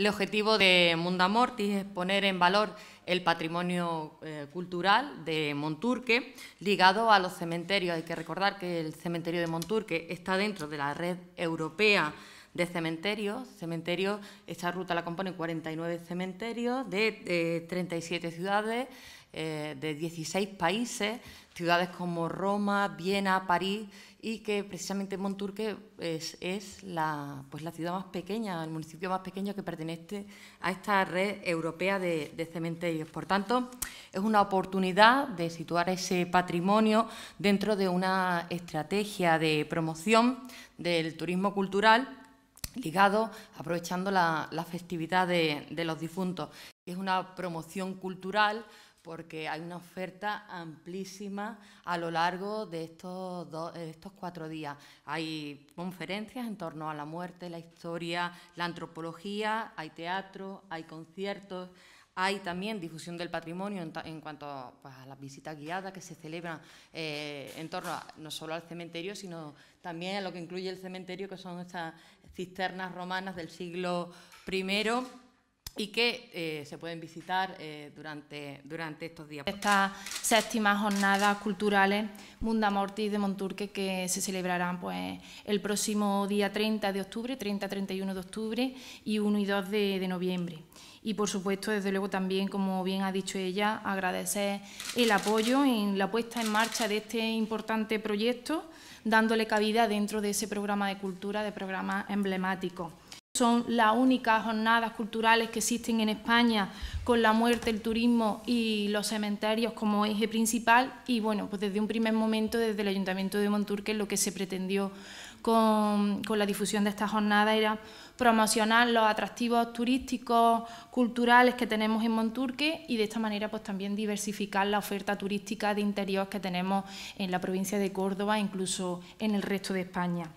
El objetivo de Mundamortis es poner en valor el patrimonio eh, cultural de Monturque ligado a los cementerios. Hay que recordar que el cementerio de Monturque está dentro de la red europea de cementerios. Cementerios, esta ruta la componen 49 cementerios de 37 eh, ciudades eh, de 16 países, ciudades como Roma, Viena, París, y que precisamente Monturque es, la, pues la ciudad más pequeña, el municipio más pequeño que pertenece a esta red europea de, cementerios. Por tanto, es una oportunidad de situar ese patrimonio dentro de una estrategia de promoción del turismo cultural ligado, aprovechando la, festividad de, de los difuntos. Es una promoción cultural porque hay una oferta amplísima a lo largo de eh, estos, cuatro días. Hay conferencias en torno a la muerte, la historia, la antropología, hay teatro, hay conciertos, hay también difusión del patrimonio en, cuanto pues, a las visitas guiadas que se celebran eh, en torno no solo al cementerio, sino también a lo que incluye el cementerio, que son estas cisternas romanas del siglo I y que eh, se pueden visitar eh, durante, durante estos días. Estas séptimas jornadas culturales Munda Mortis de Monturque que se celebrarán pues, el próximo día 30 de octubre, 30-31 de octubre y 1 y 2 de, de noviembre. Y por supuesto, desde luego también, como bien ha dicho ella, agradecer el apoyo en la puesta en marcha de este importante proyecto, dándole cabida dentro de ese programa de cultura, de programa emblemático son las únicas jornadas culturales que existen en España con la muerte, el turismo y los cementerios como eje principal y bueno, pues desde un primer momento desde el Ayuntamiento de Monturque lo que se pretendió con, con la difusión de esta jornada era promocionar los atractivos turísticos, culturales que tenemos en Monturque y de esta manera pues también diversificar la oferta turística de interior que tenemos en la provincia de Córdoba e incluso en el resto de España.